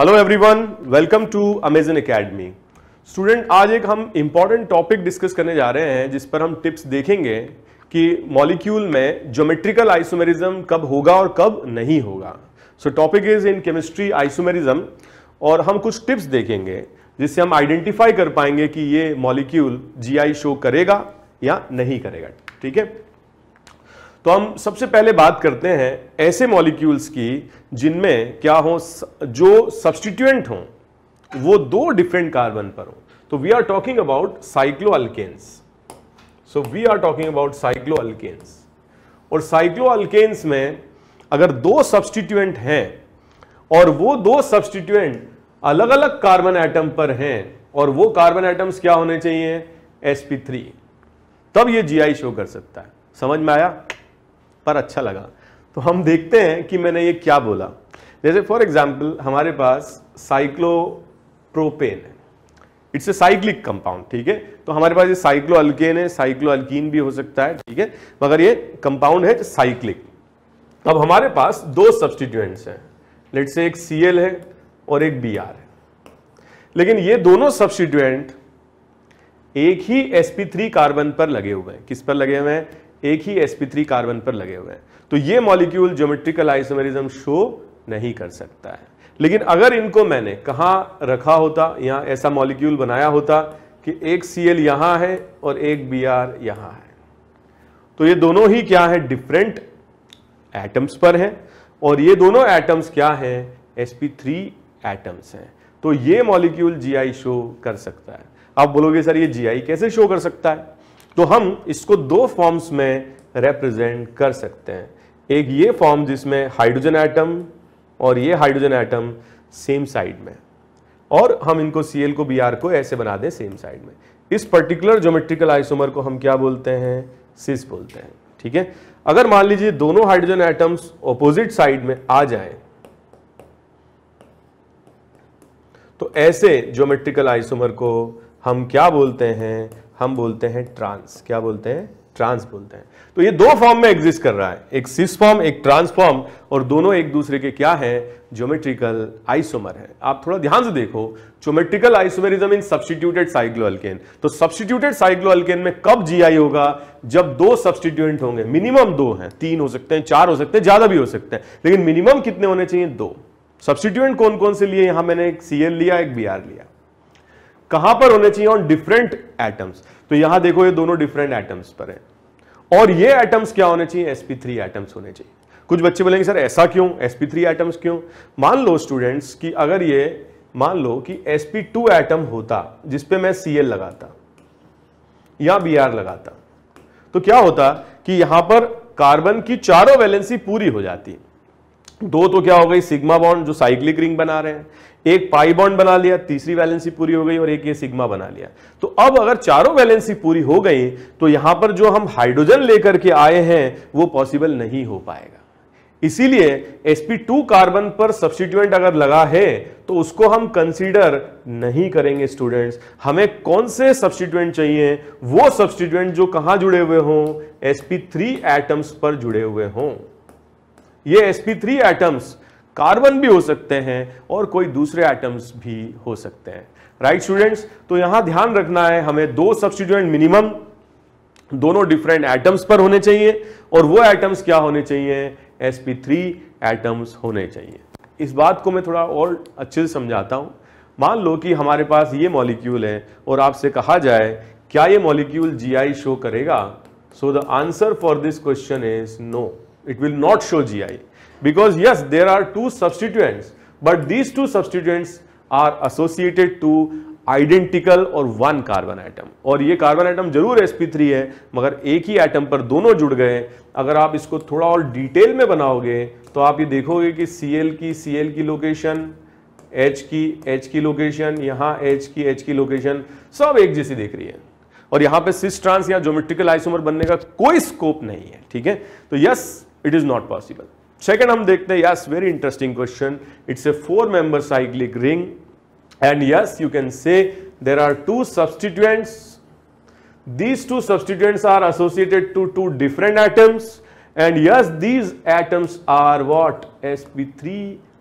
Hello everyone welcome to Amazon academy student आज एक हम इम्पॉर्टेंट टॉपिक डिस्कस करने जा रहे हैं जिस पर हम टिप्स देखेंगे कि मॉलिक्यूल में ज्योमेट्रिकल आइसोमेरिज्म कब होगा और कब नहीं होगा so topic is in chemistry isomerism और हम कुछ टिप्स देखेंगे जिससे हम आइडेंटिफाई कर पाएंगे कि ये मॉलिक्यूल जी शो करेगा या नहीं करेगा ठीक है तो हम सबसे पहले बात करते हैं ऐसे मॉलिक्यूल्स की जिनमें क्या हो जो सब्सटीट्यूएंट हो वो दो डिफरेंट कार्बन पर हो तो we are talking about cycloalkanes so we are talking about cycloalkanes और साइक्लो अल्केन्स में अगर दो सब्सटीट्यूएंट हैं और वो दो सब्सटीट्यूएंट अलग अलग कार्बन एटम पर हैं और वो कार्बन एटम्स क्या होने चाहिए थ्री तब ये आई शो कर सकता है समझ में आया पर अच्छा लगा तो हम देखते हैं कि मैंने ये क्या बोला जैसे फॉर एग्जाम्पल हमारे पास साइक्लोप्रोपेन है इट्स ए साइक्लिक कंपाउंड ठीक है तो हमारे पास ये साइक्लो अल्केन है साइक्लो अल्किन भी हो सकता है ठीक है मगर ये कंपाउंड है साइक्लिक अब हमारे पास दो सब्सटीट्यूएंट्स हैं लेट से एक सी है और एक बी है लेकिन ये दोनों सब्सटीट्यूएंट एक ही sp3 कार्बन पर लगे हुए हैं किस पर लगे हुए हैं एक ही sp3 कार्बन पर लगे हुए हैं तो ये मॉलिक्यूल ज्योमेट्रिकल आइसोमेरिज्म शो नहीं कर सकता है लेकिन अगर इनको मैंने कहा रखा होता या ऐसा मॉलिक्यूल बनाया होता कि एक सी एल यहां है और एक बी आर यहां है तो ये दोनों ही क्या है डिफरेंट एटम्स पर हैं और ये दोनों एटम्स क्या हैं sp3 एटम्स हैं तो ये मॉलिक्यूल GI शो कर सकता है आप बोलोगे सर ये GI कैसे शो कर सकता है तो हम इसको दो फॉर्म्स में रिप्रेजेंट कर सकते हैं एक ये फॉर्म जिसमें हाइड्रोजन एटम और ये हाइड्रोजन एटम सेम साइड में और हम इनको सीएल को बी आर को ऐसे बना दें सेम साइड में इस पर्टिकुलर ज्योमेट्रिकल आइसोमर को हम क्या बोलते हैं सिस बोलते हैं ठीक है अगर मान लीजिए दोनों हाइड्रोजन एटम्स ऑपोजिट साइड में आ जाए तो ऐसे ज्योमेट्रिकल आइसोमर को हम क्या बोलते हैं हम बोलते हैं ट्रांस क्या बोलते हैं ट्रांस बोलते हैं तो ये दो फॉर्म में एग्जिस्ट कर रहा है एक सिस फॉर्म एक ट्रांस फॉर्म और दोनों एक दूसरे के क्या है ज्योमेट्रिकल आइसोमर है आप थोड़ा ध्यान से देखो geometrical isomerism in substituted alkane तो सब्सटीट्यूटेड साइक्लोअल्केन में कब जीआई होगा जब दो सब्सटीट्यूएंट होंगे मिनिमम दो हैं तीन हो सकते हैं चार हो सकते हैं ज्यादा भी हो सकते हैं लेकिन मिनिमम कितने होने चाहिए दो सब्सटीट्यूएंट कौन कौन से लिए यहां मैंने एक सीएल लिया एक आर लिया कहां पर होने चाहिए ऑन डिफरेंट एटम्स तो यहां देखो ये दोनों डिफरेंट एटम्स पर है और ये एटम्स क्या होने चाहिए एसपी थ्री एटम्स होने चाहिए कुछ बच्चे बोलेंगे सर ऐसा क्यों एसपी थ्री एटम्स क्यों मान लो स्टूडेंट्स कि अगर ये मान लो कि एसपी टू एटम होता जिसपे मैं सीएल लगाता या बी लगाता तो क्या होता कि यहां पर कार्बन की चारों वैलेंसी पूरी हो जाती है दो तो क्या हो गई सिग्मा बॉन्ड जो साइक्लिक रिंग बना रहे हैं एक पाई बॉन्ड बना लिया तीसरी वैलेंसी पूरी हो गई और एक ये सिग्मा बना लिया तो अब अगर चारों वैलेंसी पूरी हो गई तो यहां पर जो हम हाइड्रोजन लेकर के आए हैं वो पॉसिबल नहीं हो पाएगा इसीलिए sp2 कार्बन पर सब्सिट्यूएंट अगर लगा है तो उसको हम कंसीडर नहीं करेंगे स्टूडेंट्स हमें कौन से सब्सिट्यूएंट चाहिए वो सब्सिट्यूएंट जो कहां जुड़े हुए हों sp3 एटम्स पर जुड़े हुए हों ये sp3 एटम्स कार्बन भी हो सकते हैं और कोई दूसरे आइटम्स भी हो सकते हैं राइट स्टूडेंट्स तो यहां ध्यान रखना है हमें दो सब्सिट्यूएंट मिनिमम दोनों डिफरेंट एटम्स पर होने चाहिए और वो एटम्स क्या होने चाहिए sp3 एटम्स होने चाहिए इस बात को मैं थोड़ा और अच्छे से समझाता हूं मान लो कि हमारे पास ये मॉलिक्यूल है और आपसे कहा जाए क्या ये मॉलिक्यूल GI शो करेगा so the answer for this question is no It will not show GI because yes, there are two substituents, but these two substituents are associated to identical और one carbon atom और ये carbon atom जरूर sp3 है मगर एक ही item पर दोनों जुड़ गए अगर आप इसको थोड़ा और डिटेल में बनाओगे तो आप ये देखोगे कि Cl की Cl की लोकेशन H की H की लोकेशन यहाँ H की H की लोकेशन सब एक जैसी देख रही है और यहाँ पे सिस ट्रांस या ज्योमेट्रिकल आइसोमर बनने का कोई स्कोप नहीं है ठीक है तो yes it is not possible second हम देखते हैं yes very interesting question it's a four member cyclic ring and yes you can say there are two substituents these two substituents are associated to two different atoms and yes these atoms are what S P three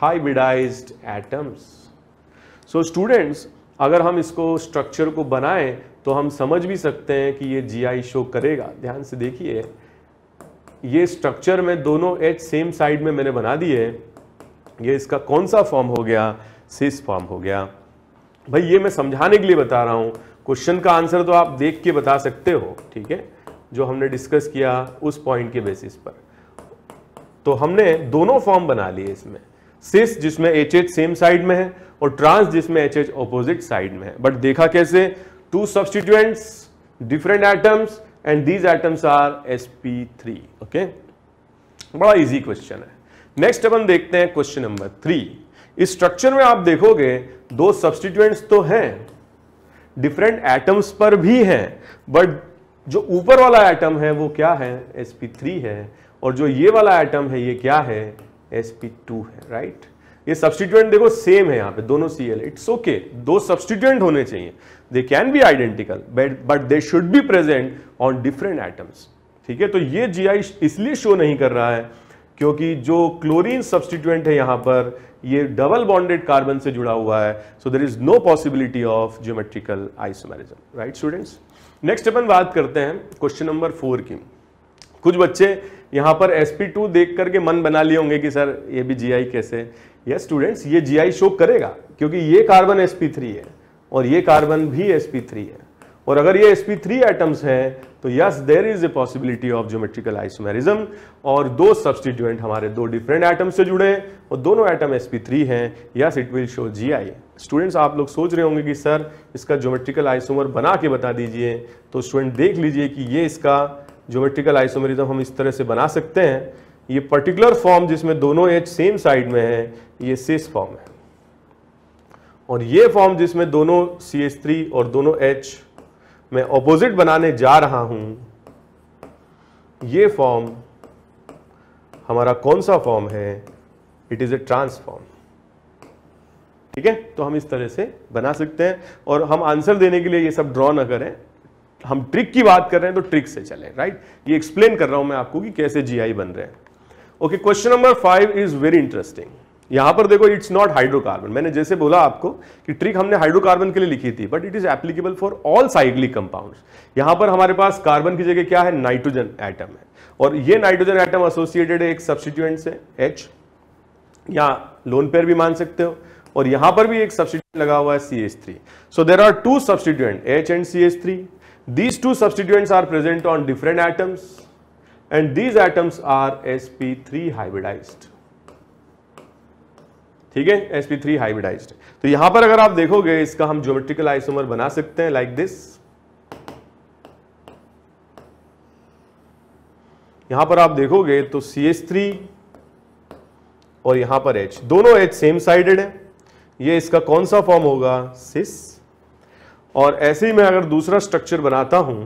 hybridize atoms so students अगर हम इसको structure को बनाएं तो हम समझ भी सकते हैं कि ये जी आई शो करेगा ध्यान से देखिए ये स्ट्रक्चर में दोनों एच सेम साइड में मैंने बना दिए ये इसका कौन सा फॉर्म हो गया सिस फॉर्म हो गया भाई ये मैं समझाने के लिए बता रहा हूँ क्वेश्चन का आंसर तो आप देख के बता सकते हो ठीक है जो हमने डिस्कस किया उस पॉइंट के बेसिस पर तो हमने दोनों फॉर्म बना लिए इसमें सिस जिसमें एच एच सेम साइड में है और ट्रांस जिसमें एच एच ऑपोजिट साइड में है बट देखा कैसे two substituents different atoms and these atoms are sp3 okay बड़ा इजी क्वेश्चन है नेक्स्ट अपन देखते हैं क्वेश्चन नंबर थ्री इस स्ट्रक्चर में आप देखोगे दो सब्सटीट्यूएंट्स तो हैं डिफरेंट एटम्स पर भी हैं बट जो ऊपर वाला एटम है वो क्या है sp3 है और जो ये वाला एटम है ये क्या है sp2 है राइट right? ये सब्सटीट्यूएंट देखो सेम है यहाँ पे दोनों सी एल इट्स ओके दो सब्सटीट्यूएंट होने चाहिए they can be identical but they should be present on different atoms ठीक है तो ये जीआई इसलिए शो नहीं कर रहा है क्योंकि जो क्लोरीन सब्सटीट्यूएंट है यहां पर ये डबल बॉन्डेड कार्बन से जुड़ा हुआ है so there is no possibility of geometrical isomerism right students next अपन बात करते हैं क्वेश्चन नंबर फोर की कुछ बच्चे यहां पर sp2 देख करके मन बना लिए होंगे कि सर ये भी जी कैसे यस yes, स्टूडेंट्स ये जी शो करेगा क्योंकि ये कार्बन sp3 है और ये कार्बन भी sp3 है और अगर ये sp3 एटम्स हैं तो yes there is a possibility of geometrical isomerism और दो सब्सटीट्यूएंट हमारे दो डिफरेंट एटम से जुड़े हैं और दोनों एटम sp3 हैं yes it will show G I students आप लोग सोच रहे होंगे कि सर इसका ज्योमेट्रिकल आइसोमर बना के बता दीजिए तो स्टूडेंट देख लीजिए कि ये इसका ज्योमेट्रिकल आइसोमेरिज्म हम इस तरह से बना सकते हैं ये पर्टिकुलर फॉर्म जिसमें दोनों एच सेम साइड में है ये सिस फॉर्म है और ये फॉर्म जिसमें दोनों सी एस थ्री और दोनों एच मैं ऑपोजिट बनाने जा रहा हूं ये फॉर्म हमारा कौन सा फॉर्म है इट इज ए ट्रांसफॉर्म ठीक है तो हम इस तरह से बना सकते हैं और हम आंसर देने के लिए ये सब ड्रॉ ना करें हम ट्रिक की बात कर रहे हैं तो ट्रिक से चलें राइट ये एक्सप्लेन कर रहा हूं मैं आपको कि कैसे जीआई बन रहे हैं okay question number five is very interesting यहां पर देखो इट्स नॉट हाइड्रोकार्बन मैंने जैसे बोला आपको कि ट्रिक हमने हाइड्रोकार्बन के लिए लिखी थी but it is applicable for all cyclic compounds यहां पर हमारे पास कार्बन की जगह क्या है नाइट्रोजन एटम है और ये नाइट्रोजन एटम एसोसिएटेड है एक सब्सिट्यूएंट से एच या लोन पेयर भी मान सकते हो और यहां पर भी एक सब्सिट्यूएंट लगा हुआ है C H three so there are two substituent H and C H three these are present on different atoms and these atoms are S P three hybridized ठीक है एस पी थ्री हाइब्रिडाइज्ड तो यहां पर अगर आप देखोगे इसका हम ज्योमेट्रिकल आइसोमर बना सकते हैं लाइक दिस यहां पर आप देखोगे तो सी एस थ्री और यहां पर H दोनों H सेम साइडेड है ये इसका कौन सा फॉर्म होगा सिस और ऐसे ही मैं अगर दूसरा स्ट्रक्चर बनाता हूं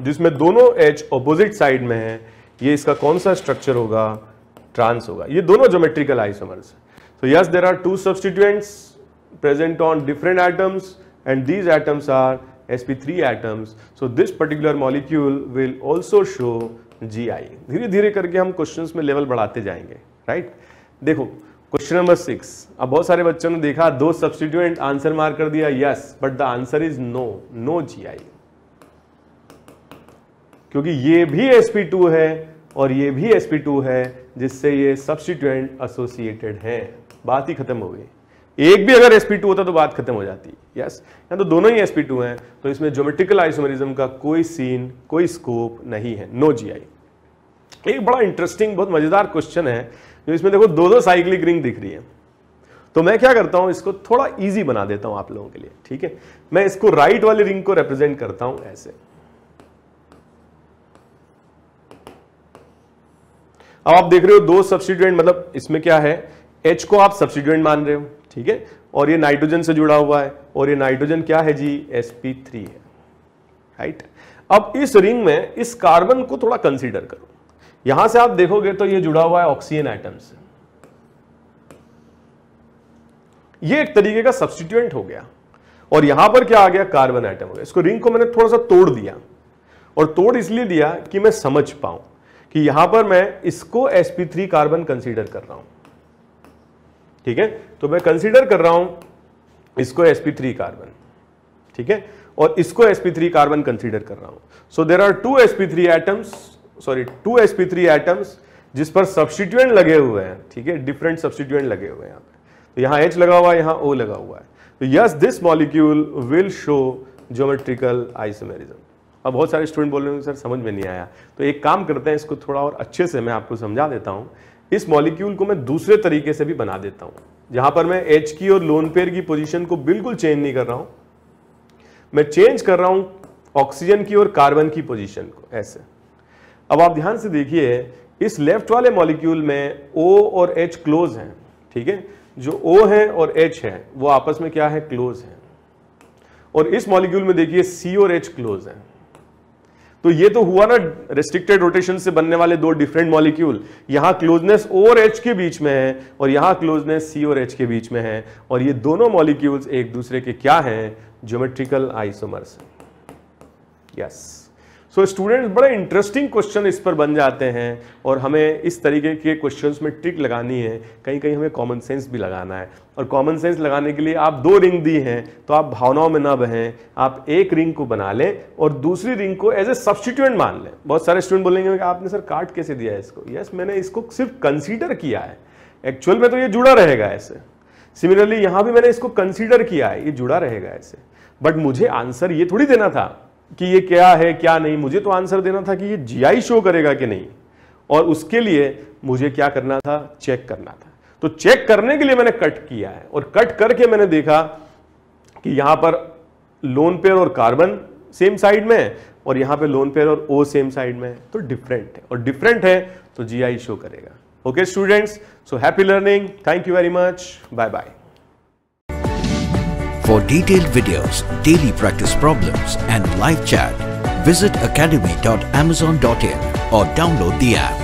जिसमें दोनों एच ऑपोजिट साइड में है ये इसका कौन सा स्ट्रक्चर होगा ट्रांस होगा ये दोनों geometrical isomers so yes there are two substituents present on different atoms and these atoms are sp3 atoms so this particular molecule will also show gi धीरे धीरे करके हम क्वेश्चंस में लेवल बढ़ाते जाएंगे राइट right? देखो क्वेश्चन नंबर सिक्स अब बहुत सारे बच्चों ने देखा दो सब्सटीट्यूएंट आंसर मार कर दिया yes but the answer is no no G I क्योंकि ये भी sp2 है और ये भी sp2 है जिससे ये सब्सटीट्यूएंट एसोसिएटेड है बात ही खत्म हो गई एक भी अगर sp2 होता तो बात खत्म हो जाती यस या तो दोनों ही sp2 हैं तो इसमें ज्योमेट्रिकल आइसोमेरिज्म का कोई सीन कोई स्कोप नहीं है नो जी आई एक बड़ा इंटरेस्टिंग बहुत मजेदार क्वेश्चन है जो इसमें देखो दो दो साइक्लिक रिंग दिख रही है तो मैं क्या करता हूं इसको थोड़ा इजी बना देता हूं आप लोगों के लिए ठीक है मैं इसको राइट वाली रिंग को रिप्रेजेंट करता हूं ऐसे अब आप देख रहे हो दो सब्सिडेंट मतलब इसमें क्या है एच को आप सब्सिडेंट मान रहे हो ठीक है और ये नाइट्रोजन से जुड़ा हुआ है और ये नाइट्रोजन क्या है जी एस है राइट अब इस रिंग में इस कार्बन को थोड़ा कंसीडर करो यहां से आप देखोगे तो ये जुड़ा हुआ है ऑक्सीजन आइटम से ये एक तरीके का सब्सटीट्यूएंट हो गया और यहां पर क्या आ गया कार्बन आइटम हो गया इसको रिंग को मैंने थोड़ा सा तोड़ दिया और तोड़ इसलिए दिया कि मैं समझ पाऊं कि यहां पर मैं इसको sp3 कार्बन कंसीडर कर रहा हूं ठीक है तो मैं कंसीडर कर रहा हूं इसको sp3 कार्बन ठीक है और इसको sp3 कार्बन कंसीडर कर रहा हूं so there are two sp3 atoms sorry two sp3 atoms जिस पर सब्सटीट्यूएंट लगे हुए हैं ठीक है डिफरेंट सब्सटीट्यूएंट लगे हुए हैं यहां तो यहां H लगा हुआ है यहां O लगा हुआ है तो yes this molecule will show geometrical isomerism और बहुत सारे स्टूडेंट बोल रहे हैं सर समझ में नहीं आया तो एक काम करते हैं इसको थोड़ा और अच्छे से मैं आपको समझा देता हूँ इस मॉलिक्यूल को मैं दूसरे तरीके से भी बना देता हूँ जहां पर मैं एच की और लोन पेयर की पोजिशन को बिल्कुल चेंज नहीं कर रहा हूँ मैं चेंज कर रहा हूँ ऑक्सीजन की और कार्बन की पोजिशन को ऐसे अब आप ध्यान से देखिए इस लेफ्ट वाले मॉलिक्यूल में ओ और एच क्लोज हैं ठीक है जो ओ है और एच है वो आपस में क्या है क्लोज है और इस मॉलिक्यूल में देखिए सी और एच क्लोज है तो ये तो हुआ ना रेस्ट्रिक्टेड रोटेशन से बनने वाले दो डिफरेंट मॉलिक्यूल यहां क्लोजनेस ओ और एच के बीच में है और यहां क्लोजनेस सी और एच के बीच में है और ये दोनों मॉलिक्यूल्स एक दूसरे के क्या हैं geometrical isomers yes yes. So so, students बड़े इंटरेस्टिंग क्वेश्चन इस पर बन जाते हैं और हमें इस तरीके के क्वेश्चंस में ट्रिक लगानी है कहीं कहीं हमें कॉमन सेंस भी लगाना है और कॉमन सेंस लगाने के लिए आप दो रिंग दी हैं तो आप भावनाओं में ना बहें आप एक रिंग को बना लें और दूसरी रिंग को एज ए सब्सटीट्यूएंट मान लें बहुत सारे स्टूडेंट बोलेंगे आपने सर काट कैसे दिया है इसको यस yes, मैंने इसको सिर्फ कंसिडर किया है एक्चुअल में तो ये जुड़ा रहेगा ऐसे सिमिलरली यहाँ भी मैंने इसको कंसिडर किया है ये जुड़ा रहेगा ऐसे बट मुझे आंसर ये थोड़ी देना था कि ये क्या है क्या नहीं मुझे तो आंसर देना था कि ये जीआई शो करेगा कि नहीं और उसके लिए मुझे क्या करना था चेक करना था तो चेक करने के लिए मैंने कट किया है और कट करके मैंने देखा कि यहां पर लोन पेयर और कार्बन सेम साइड में तो है और यहां पे लोन पेयर और ओ सेम साइड में है तो डिफरेंट है और डिफरेंट है तो जीआई शो करेगा okay students so happy learning thank you very much bye bye For detailed videos, daily practice problems and live chat, visit academy.amazon.in or download the app.